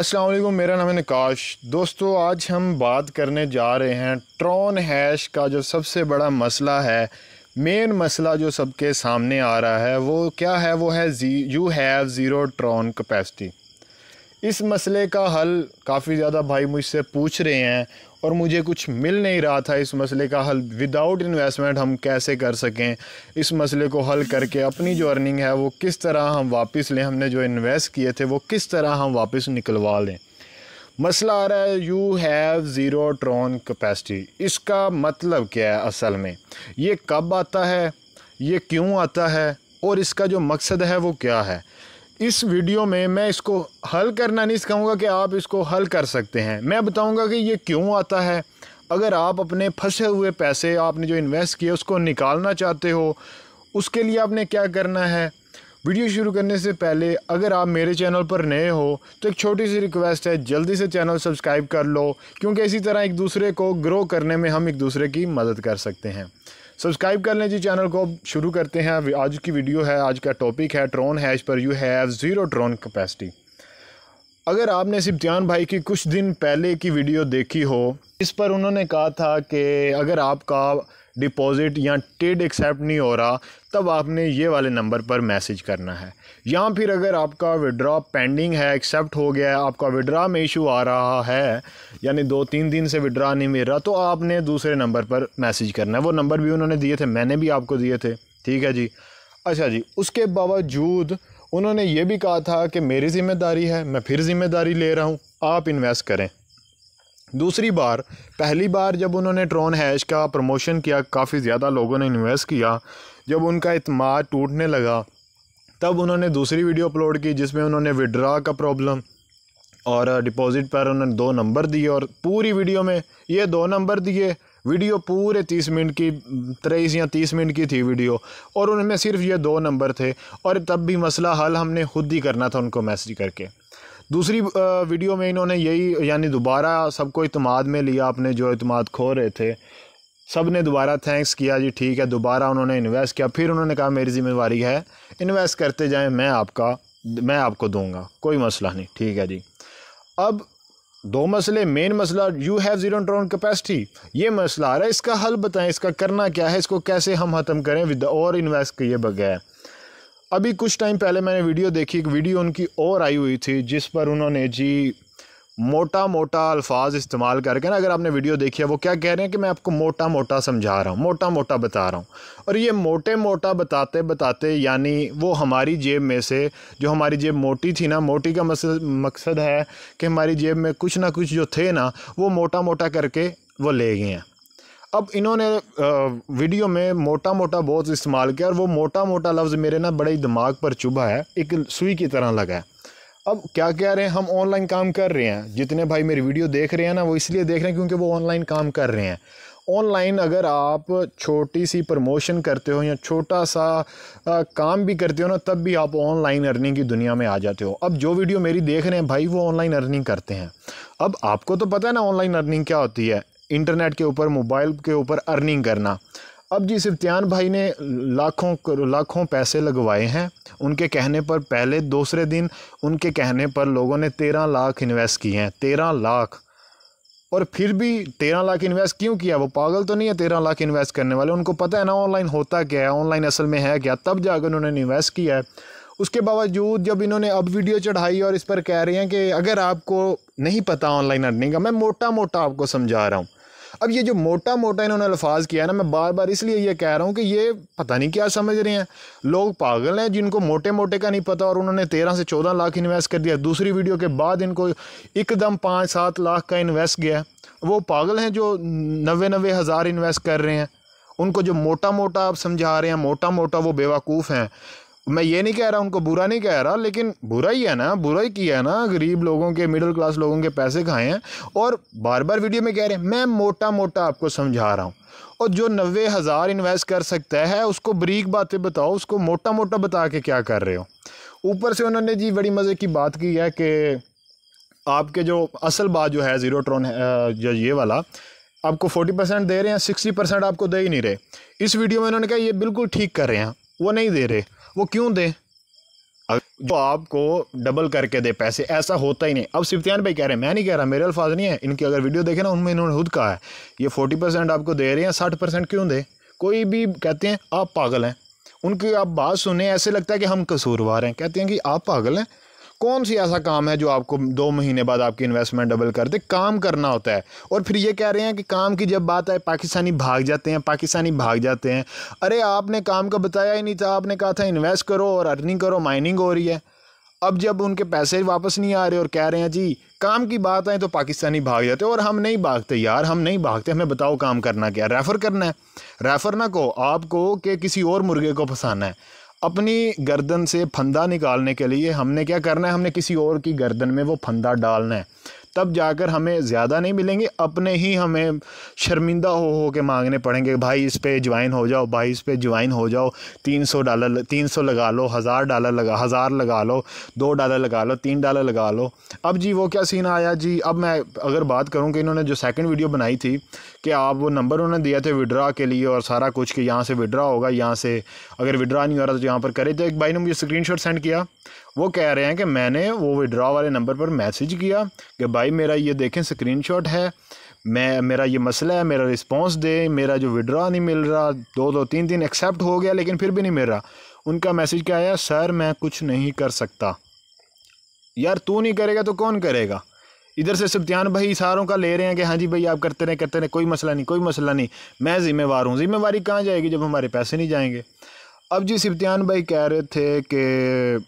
अस्सलाम वालेकुम मेरा नाम है निकाश दोस्तों आज हम बात करने जा रहे हैं ट्रॉन हैश का जो सबसे बड़ा मसला है मेन मसला जो सबके सामने आ रहा है वो क्या है वो है जी you have zero Tron capacity इस मसले का हल काफ़ी ज़्यादा भाई मुझसे पूछ रहे हैं और मुझे कुछ मिल नहीं रहा था इस मसले का हल विदाउट इन्वेस्टमेंट हम कैसे कर सकें इस मसले को हल करके अपनी जो अर्निंग है वो किस तरह हम वापस लें हमने जो इन्वेस्ट किए थे वो किस तरह हम वापस निकलवा लें मसला आ रहा है you have zero Tron capacity इसका मतलब क्या है असल में ये कब आता है ये क्यों आता है और इसका जो मकसद है वो क्या है इस वीडियो में मैं इसको हल करना नहीं सिखाऊंगा कि आप इसको हल कर सकते हैं मैं बताऊंगा कि ये क्यों आता है अगर आप अपने फंसे हुए पैसे आपने जो इन्वेस्ट किए उसको निकालना चाहते हो उसके लिए आपने क्या करना है वीडियो शुरू करने से पहले अगर आप मेरे चैनल पर नए हो तो एक छोटी सी रिक्वेस्ट है जल्दी से चैनल सब्सक्राइब कर लो क्योंकि इसी तरह एक दूसरे को ग्रो करने में हम एक दूसरे की मदद कर सकते हैं सब्सक्राइब कर लें जी चैनल को शुरू करते हैं आज की वीडियो है आज का टॉपिक है ट्रॉन हैश पर you have zero drone capacity अगर आपने सिप्तियान भाई की कुछ दिन पहले की वीडियो देखी हो इस पर उन्होंने कहा था कि अगर आपका डिपॉज़िट या टेड एक्सेप्ट नहीं हो रहा तब आपने ये वाले नंबर पर मैसेज करना है या फिर अगर आपका विड्रा पेंडिंग है एक्सेप्ट हो गया है आपका विड्रा में इशू आ रहा है यानी दो तीन दिन से विड्रा नहीं मिल रहा तो आपने दूसरे नंबर पर मैसेज करना है वो नंबर भी उन्होंने दिए थे मैंने भी आपको दिए थे ठीक है जी अच्छा जी उसके बावजूद उन्होंने ये भी कहा था कि मेरी ज़िम्मेदारी है मैं फिर ज़िम्मेदारी ले रहा हूँ आप इन्वेस्ट करें दूसरी बार पहली बार जब उन्होंने ट्रोन हैश का प्रमोशन किया काफ़ी ज़्यादा लोगों ने इन्वेस्ट किया जब उनका इतमाद टूटने लगा तब उन्होंने दूसरी वीडियो अपलोड की जिसमें उन्होंने विड्रा का प्रॉब्लम और डिपॉजिट uh, पर उन्होंने दो नंबर दिए और पूरी वीडियो में ये दो नंबर दिए वीडियो पूरे तीस मिनट की तेईस या तीस मिनट की थी वीडियो और उनमें सिर्फ ये दो नंबर थे और तब भी मसला हल हमने खुद ही करना था उनको मैसेज करके दूसरी वीडियो में इन्होंने यही यानी दोबारा सबको इतमाद में लिया अपने जो अतमाद खो रहे थे सब ने दोबारा थैंक्स किया जी ठीक है दोबारा उन्होंने इन्वेस्ट किया फिर उन्होंने कहा मेरी जिम्मेवारी है इन्वेस्ट करते जाएं मैं आपका मैं आपको दूंगा कोई मसला नहीं ठीक है जी अब दो मसले मेन मसला you have zero drone capacity ये मसला आ रहा है इसका हल बताएं इसका करना क्या है इसको कैसे हम ख़त्म करें विद और इन्वेस्ट किए बगैर अभी कुछ टाइम पहले मैंने वीडियो देखी एक वीडियो उनकी और आई हुई थी जिस पर उन्होंने जी मोटा मोटा अल्फाज इस्तेमाल करके ना अगर आपने वीडियो देखी है वो क्या कह रहे हैं कि मैं आपको मोटा मोटा समझा रहा हूँ मोटा मोटा बता रहा हूँ और ये मोटे मोटा बताते बताते यानी वो हमारी जेब में से जो हमारी जेब मोटी थी ना मोटी का मकसद है कि हमारी जेब में कुछ ना कुछ जो थे ना वो मोटा मोटा करके वो ले गए हैं अब इन्होंने वीडियो में मोटा मोटा बहुत इस्तेमाल किया और वो मोटा मोटा लफ्ज़ मेरे ना बड़े दिमाग पर चुभा है एक सुई की तरह लगा है अब क्या कह रहे हैं हम ऑनलाइन काम कर रहे हैं जितने भाई मेरी वीडियो देख रहे हैं ना वो इसलिए देख रहे हैं क्योंकि वो ऑनलाइन काम कर रहे हैं ऑनलाइन अगर आप छोटी सी प्रमोशन करते हो या छोटा सा आ, काम भी करते हो ना तब भी आप ऑनलाइन अर्निंग की दुनिया में आ जाते हो अब जो वीडियो मेरी देख रहे हैं भाई वो ऑनलाइन अर्निंग करते हैं अब आपको तो पता है ना ऑनलाइन अर्निंग क्या होती है इंटरनेट के ऊपर मोबाइल के ऊपर अर्निंग करना अब जी सिफ्तियान भाई ने लाखों लाखों पैसे लगवाए हैं उनके कहने पर पहले दूसरे दिन उनके कहने पर लोगों ने तेरह लाख इन्वेस्ट किए हैं तेरह लाख और फिर भी तेरह लाख इन्वेस्ट क्यों किया वो पागल तो नहीं है तेरह लाख इन्वेस्ट करने वाले उनको पता है ना ऑनलाइन होता क्या है ऑनलाइन असल में है क्या तब जाकर उन्होंने इन्वेस्ट किया है उसके बावजूद जब इन्होंने अब वीडियो चढ़ाई और इस पर कह रहे हैं कि अगर आपको नहीं पता ऑनलाइन अर्निंग का मैं मोटा मोटा आपको समझा रहा हूँ अब ये जो मोटा मोटा इन्होंने अल्फाज किया ना मैं बार बार इसलिए ये कह रहा हूँ कि ये पता नहीं क्या समझ रहे हैं लोग पागल हैं जिनको मोटे मोटे का नहीं पता और उन्होंने तेरह से चौदह लाख इन्वेस्ट कर दिया दूसरी वीडियो के बाद इनको एकदम पाँच सात लाख का इन्वेस्ट गया वो पागल हैं जो नबे नबे हज़ार इन्वेस्ट कर रहे हैं उनको जो मोटा मोटा आप समझा रहे हैं मोटा मोटा वो बेवकूफ़ हैं मैं ये नहीं कह रहा उनको बुरा नहीं कह रहा लेकिन बुरा ही है ना बुरा ही किया है ना गरीब लोगों के मिडिल क्लास लोगों के पैसे खाए हैं और बार बार वीडियो में कह रहे हैं मैं मोटा मोटा आपको समझा रहा हूँ और जो नबे हज़ार इन्वेस्ट कर सकता है उसको बरीक बातें बताओ उसको मोटा मोटा बता के क्या कर रहे हो ऊपर से उन्होंने जी बड़ी मज़े की बात की है कि आपके जो असल बात जो है ज़ीरो ट्रोन जो ये वाला आपको फोर्टी परसेंट दे रहे हैं सिक्सटी परसेंट आपको दे ही नहीं रहे इस वीडियो में उन्होंने कहा ये बिल्कुल ठीक कर रहे हैं वो नहीं दे रहे वो क्यों दें जो आपको डबल करके दे पैसे ऐसा होता ही नहीं अब सिफ्तियान भाई कह रहे हैं मैं नहीं कह रहा मेरे अल्फाज नहीं है इनकी अगर वीडियो देखे ना उनमें इन्होंने खुद कहा है ये फोर्टी परसेंट आपको दे रहे हैं साठ परसेंट क्यों दे कोई भी कहते हैं आप पागल हैं उनकी आप बात सुने ऐसे लगता है कि हम कसूरवार हैं कहते हैं कि आप पागल हैं कौन सी ऐसा काम है जो आपको दो महीने बाद आपकी इन्वेस्टमेंट डबल कर दे काम करना होता है और फिर ये कह रहे हैं कि काम की जब बात आए पाकिस्तानी भाग जाते हैं पाकिस्तानी भाग जाते हैं अरे आपने काम का बताया ही नहीं था आपने कहा था इन्वेस्ट करो और अर्निंग करो माइनिंग हो रही है अब जब उनके पैसे वापस नहीं आ रहे और कह रहे हैं जी काम की बात आए तो पाकिस्तानी भाग जाते और हम नहीं भागते यार हम नहीं भागते हमें बताओ काम करना क्या रेफ़र करना है रेफ़र ना को आपको कि किसी और मुर्गे को फंसाना है अपनी गर्दन से फंदा निकालने के लिए हमने क्या करना है हमने किसी और की गर्दन में वो फंदा डालना है तब जाकर हमें ज़्यादा नहीं मिलेंगे अपने ही हमें शर्मिंदा हो हो के मांगने पड़ेंगे भाई इस पर ज्वाइन हो जाओ भाई इस पर ज्वाइन हो जाओ तीन सौ डॉलर तीन सौ लगा लो हज़ार डॉलर लगा हज़ार लगा लो दो डॉलर लगा लो तीन डॉलर लगा लो अब जी वो क्या सीन आया जी अब मैं अगर बात करूँ कि इन्होंने जो सेकेंड वीडियो बनाई थी कि आप वो नंबर उन्होंने दिया थे विड्रा के लिए और सारा कुछ कि यहाँ से विड्रा होगा यहाँ से अगर विड्रा नहीं हो रहा तो यहाँ पर करे तो एक भाई ने मुझे स्क्रीन सेंड किया वो कह रहे हैं कि मैंने वो विड्रा वाले नंबर पर मैसेज किया कि भाई मेरा ये देखें स्क्रीनशॉट है मैं मेरा ये मसला है मेरा रिस्पांस दे मेरा जो विड्रा नहीं मिल रहा दो दो तीन दिन एक्सेप्ट हो गया लेकिन फिर भी नहीं मिल रहा उनका मैसेज क्या आया सर मैं कुछ नहीं कर सकता यार तू नहीं करेगा तो कौन करेगा इधर से सब्तियान भाई इशारों का ले रहे हैं कि हाँ जी भाई आप करते रहें करते रहे कोई मसला नहीं कोई मसला नहीं मैं ज़िम्मेवार हूँ ज़िम्मेवारी कहाँ जाएगी जब हमारे पैसे नहीं जाएंगे अब जी सिप्तान भाई कह रहे थे कि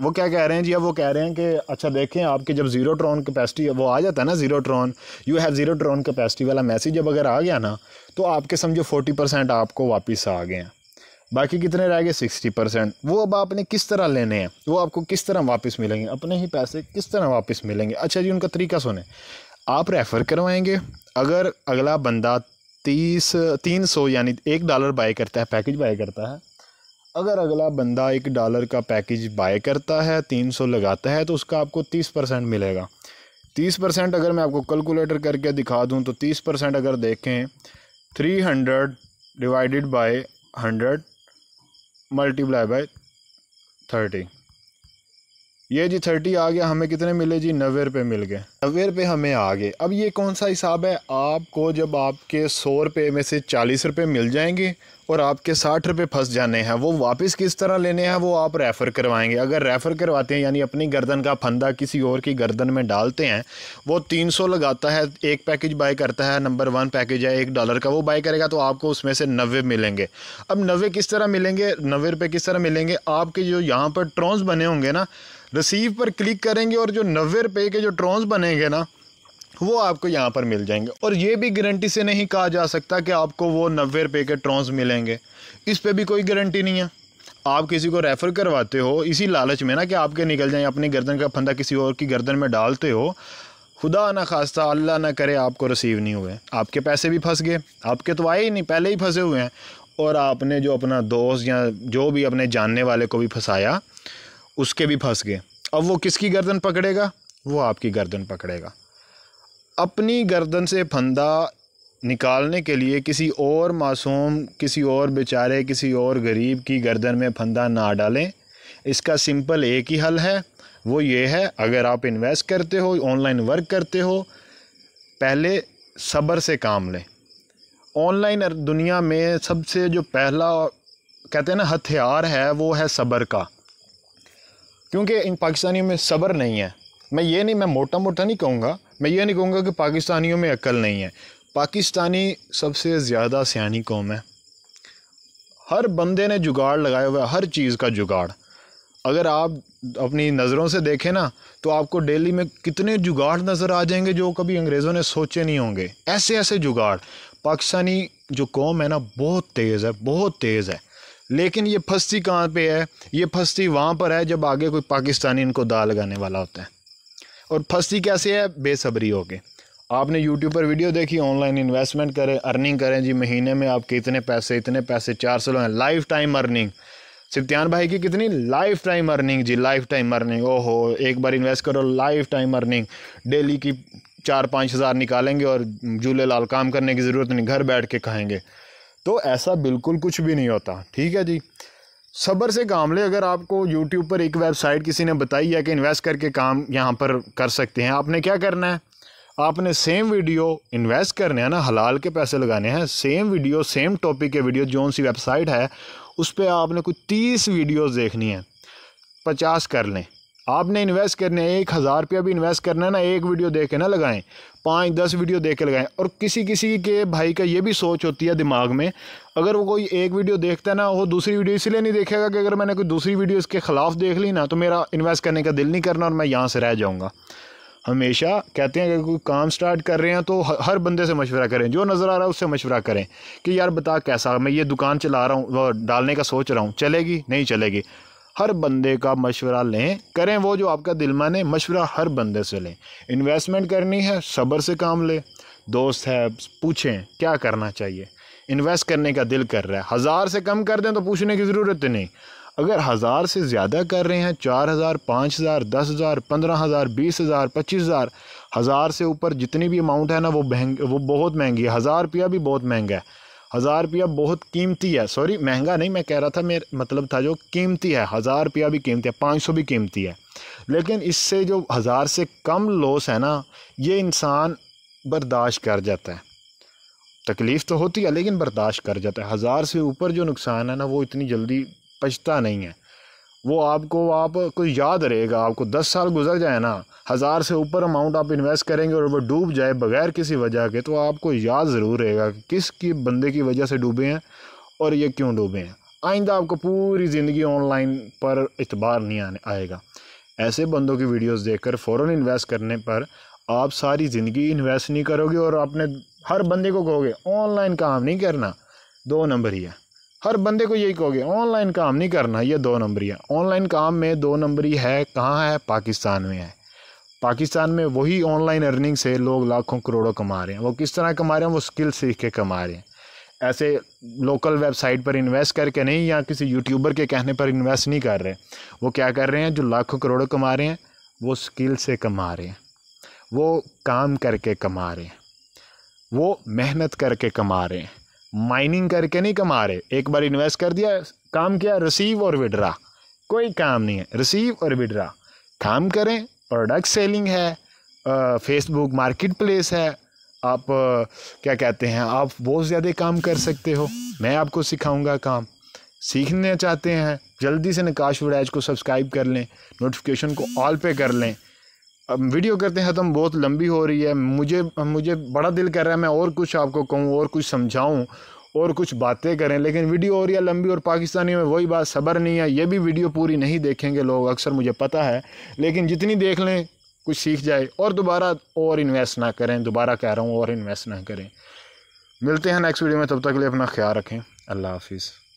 वो क्या कह रहे हैं जी अब वो कह रहे हैं कि अच्छा देखें आपके जब ज़ीरो ट्रॉन कैपेसिटी वो आ जाता है ना zero Tron you have zero Tron capacity वाला मैसेज जब अगर आ गया ना तो आपके समझो फोर्टी परसेंट आपको वापस आ गए हैं बाकी कितने रह गए सिक्सटी परसेंट वो अब आपने किस तरह लेने हैं वो आपको किस तरह वापस मिलेंगे अपने ही पैसे किस तरह वापस मिलेंगे अच्छा जी उनका तरीका सुने आप रेफ़र करवाएंगे अगर अगला बंदा तीस तीन सौ यानी एक डॉलर बाय करता है पैकेज बाय करता है अगर अगला बंदा एक डॉलर का पैकेज बाय करता है तीन सौ लगाता है तो उसका आपको तीस परसेंट मिलेगा तीस परसेंट अगर मैं आपको कैलकुलेटर करके दिखा दूं तो तीस परसेंट अगर देखें three hundred divided by hundred multiply by thirty ये जी थर्टी आ गया हमें कितने मिले जी नबे रुपये मिल गए नबे रुपये हमें आ गए अब ये कौन सा हिसाब है आपको जब आपके सौ रुपये में से चालीस रुपये मिल जाएंगे और आपके साठ रुपये फंस जाने हैं वो वापस किस तरह लेने हैं वो आप रेफ़र करवाएंगे अगर रेफ़र करवाते हैं यानी अपनी गर्दन का फंदा किसी और की गर्दन में डालते हैं वो तीन सौ लगाता है एक पैकेज बाय करता है नंबर वन पैकेज है एक डॉलर का वो बाय करेगा तो आपको उसमें से नबे मिलेंगे अब नबे किस तरह मिलेंगे नबे रुपये किस तरह मिलेंगे आपके जो यहाँ पर ट्रॉन्स बने होंगे ना रसीव पर क्लिक करेंगे और जो नब्बे रुपये के जो ट्रॉन्स बनेंगे ना वो आपको यहाँ पर मिल जाएंगे और ये भी गारंटी से नहीं कहा जा सकता कि आपको वो नब्बे रुपये के ट्रॉन्स मिलेंगे इस पर भी कोई गारंटी नहीं है आप किसी को रेफ़र करवाते हो इसी लालच में ना कि आपके निकल जाएँ अपनी गर्दन का फंदा किसी और की गर्दन में डालते हो खुदा ना खास्ता अल्लाह ना करे आपको रिसीव नहीं हुए आपके पैसे भी फंस गए आपके तो आए ही नहीं पहले ही फंसे हुए हैं और आपने जो अपना दोस्त या जो भी अपने जानने वाले को भी फंसाया उसके भी फंस गए अब वो किसकी गर्दन पकड़ेगा वो आपकी गर्दन पकड़ेगा अपनी गर्दन से फंदा निकालने के लिए किसी और मासूम किसी और बेचारे किसी और गरीब की गर्दन में फंदा ना डालें इसका सिंपल एक ही हल है वो ये है अगर आप इन्वेस्ट करते हो ऑनलाइन वर्क करते हो पहले सब्र से काम लें ऑनलाइन दुनिया में सबसे जो पहला कहते हैं ना हथियार है वो है सब्र का क्योंकि इन पाकिस्तानियों में सब्र नहीं है मैं ये नहीं मैं मोटा मोटा नहीं कहूँगा मैं ये नहीं कहूँगा कि पाकिस्तानियों में अक्ल नहीं है पाकिस्तानी सबसे ज़्यादा सियानी कौम है हर बंदे ने जुगाड़ लगाया हुआ है हर चीज़ का जुगाड़ अगर आप अपनी नज़रों से देखें ना तो आपको डेली में कितने जुगाड़ नज़र आ जाएंगे जो कभी अंग्रेज़ों ने सोचे नहीं होंगे ऐसे ऐसे जुगाड़ पाकिस्तानी जो कौम है ना बहुत तेज़ है बहुत तेज़ है लेकिन ये फस्ती कहाँ पे है ये फस्ती वहाँ पर है जब आगे कोई पाकिस्तानी इनको दाल लगाने वाला होता है और फस्ती कैसे है बेसब्री होके आपने यूट्यूब पर वीडियो देखी ऑनलाइन इन्वेस्टमेंट करें अर्निंग करें जी महीने में आपके इतने पैसे इतने पैसे चार सौ हैं लाइफ टाइम अर्निंग सिप्तियान भाई की कितनी लाइफ टाइम अर्निंग जी लाइफ टाइम अर्निंग ओहो एक बार इन्वेस्ट करो लाइफ टाइम अर्निंग डेली की चार पाँच हज़ार निकालेंगे और झूले लाल काम करने की ज़रूरत नहीं घर बैठ के खाएंगे तो ऐसा बिल्कुल कुछ भी नहीं होता ठीक है जी सब्र से काम ले अगर आपको यूट्यूब पर एक वेबसाइट किसी ने बताई है कि इन्वेस्ट करके काम यहाँ पर कर सकते हैं आपने क्या करना है आपने सेम वीडियो इन्वेस्ट करने हैं ना हलाल के पैसे लगाने हैं सेम वीडियो सेम टॉपिक के वीडियो जो सी वेबसाइट है उस पर आपने कुछ तीस वीडियोज़ देखनी है पचास कर लें आपने इन्वेस्ट करने एक हज़ार रुपया भी इन्वेस्ट करना है ना एक वीडियो देख के ना लगाएं पाँच दस वीडियो देख के लगाएं और किसी किसी के भाई का ये भी सोच होती है दिमाग में अगर वो कोई एक वीडियो देखता है ना वो दूसरी वीडियो इसलिए नहीं देखेगा कि अगर मैंने कोई दूसरी वीडियो इसके ख़िलाफ़ देख ली ना तो मेरा इन्वेस्ट करने का दिल नहीं करना और मैं यहाँ से रह जाऊँगा हमेशा कहते हैं अगर कोई काम स्टार्ट कर रहे हैं तो हर बंदे से मशवरा करें जो नज़र आ रहा है उससे मशवरा करें कि यार बता कैसा मैं ये दुकान चला रहा हूँ डालने का सोच रहा हूँ चलेगी नहीं चलेगी हर बंदे का मशवरा लें करें वो जो आपका दिल माने मशवरा हर बंदे से लें इन्वेस्टमेंट करनी है सब्र से काम लें दोस्त है पूछें क्या करना चाहिए इन्वेस्ट करने का दिल कर रहा है हज़ार से कम कर दें तो पूछने की ज़रूरत नहीं अगर हज़ार से ज़्यादा कर रहे हैं चार हज़ार पाँच हज़ार दस हज़ार पंद्रह हज़ार बीस हज़ार पच्चीस हज़ार हज़ार से ऊपर जितनी भी अमाउंट है ना वो महंग वो बहुत महंगी है हज़ार रुपया भी बहुत महंगा है हज़ार रुपया बहुत कीमती है सॉरी महंगा नहीं मैं कह रहा था मेरे मतलब था जो कीमती है हज़ार रुपया भी कीमती है पाँच सौ भी कीमती है लेकिन इससे जो हज़ार से कम लॉस है ना ये इंसान बर्दाश्त कर जाता है तकलीफ़ तो होती है लेकिन बर्दाश्त कर जाता है हज़ार से ऊपर जो नुकसान है ना वो इतनी जल्दी पचता नहीं है वो आपको आप कुछ याद रहेगा आपको दस साल गुजर जाए ना हज़ार से ऊपर अमाउंट आप इन्वेस्ट करेंगे और वो डूब जाए बगैर किसी वजह के तो आपको याद ज़रूर रहेगा कि किस की बंदे की वजह से डूबे हैं और ये क्यों डूबे हैं आइंदा आपको पूरी ज़िंदगी ऑनलाइन पर इतबार नहीं आने आएगा ऐसे बंदों की वीडियोस देखकर फ़ौर इन्वेस्ट करने पर आप सारी ज़िंदगी इन्वेस्ट नहीं करोगे और अपने हर बंदे को कहोगे ऑनलाइन काम नहीं करना दो नंबर ही है हर बंदे को यही कहोगे ऑनलाइन काम नहीं करना ये दो नंबरी है ऑनलाइन काम में दो नंबरी है कहाँ है पाकिस्तान में है पाकिस्तान में वही ऑनलाइन अर्निंग से लोग लाखों करोड़ों कमा रहे हैं वो किस तरह कमा रहे हैं वो स्किल सीख के कमा रहे हैं ऐसे लोकल वेबसाइट पर इन्वेस्ट करके नहीं या किसी यूट्यूबर के कहने पर इन्वेस्ट नहीं कर रहे वो क्या कर रहे हैं जो लाखों करोड़ों कमा रहे हैं वो स्किल से कमा रहे हैं वो काम करके कमा रहे हैं वो मेहनत करके कमा रहे हैं माइनिंग करके नहीं कमा रहे एक बार इन्वेस्ट कर दिया काम किया रिसीव और विड्रा कोई काम नहीं है रिसीव और विड्रा काम करें प्रोडक्ट सेलिंग है फेसबुक मार्केट प्लेस है आप क्या कहते हैं आप बहुत ज़्यादा काम कर सकते हो मैं आपको सिखाऊंगा काम सीखने चाहते हैं जल्दी से नकाश वराज को सब्सक्राइब कर लें नोटिफिकेशन को ऑल पे कर लें अब वीडियो करते हैं ख़त्म तो बहुत लंबी हो रही है मुझे मुझे बड़ा दिल कर रहा है मैं और कुछ आपको कहूँ और कुछ समझाऊँ और कुछ बातें करें लेकिन वीडियो हो रही है लंबी और पाकिस्तानी में वही बात सब्र नहीं है ये भी वीडियो पूरी नहीं देखेंगे लोग अक्सर मुझे पता है लेकिन जितनी देख लें कुछ सीख जाए और दोबारा और इन्वेस्ट ना करें दोबारा कह रहा हूँ और इन्वेस्ट ना करें मिलते हैं नेक्स्ट वीडियो में तब तक के लिए अपना ख्याल रखें अल्लाह हाफिज़